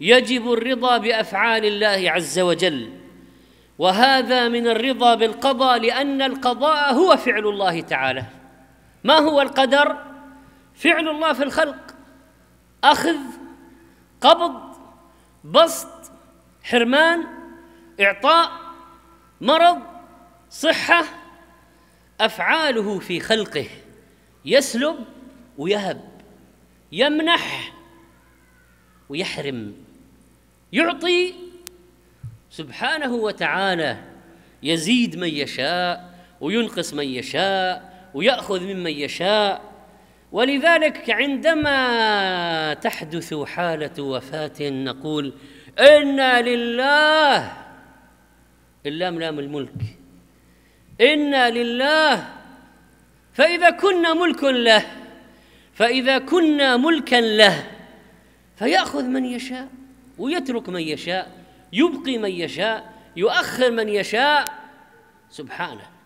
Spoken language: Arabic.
يجب الرضا بافعال الله عز وجل وهذا من الرضا بالقضاء لان القضاء هو فعل الله تعالى ما هو القدر فعل الله في الخلق اخذ قبض بسط حرمان اعطاء مرض صحه افعاله في خلقه يسلب ويهب يمنح ويحرم يعطي سبحانه وتعالى يزيد من يشاء وينقص من يشاء ويأخذ ممن يشاء ولذلك عندما تحدث حالة وفاة نقول إنا لله اللام لام الملك إنا لله فإذا كنا ملك له فإذا كنا ملكا له فيأخذ من يشاء ويترك من يشاء يبقي من يشاء يؤخر من يشاء سبحانه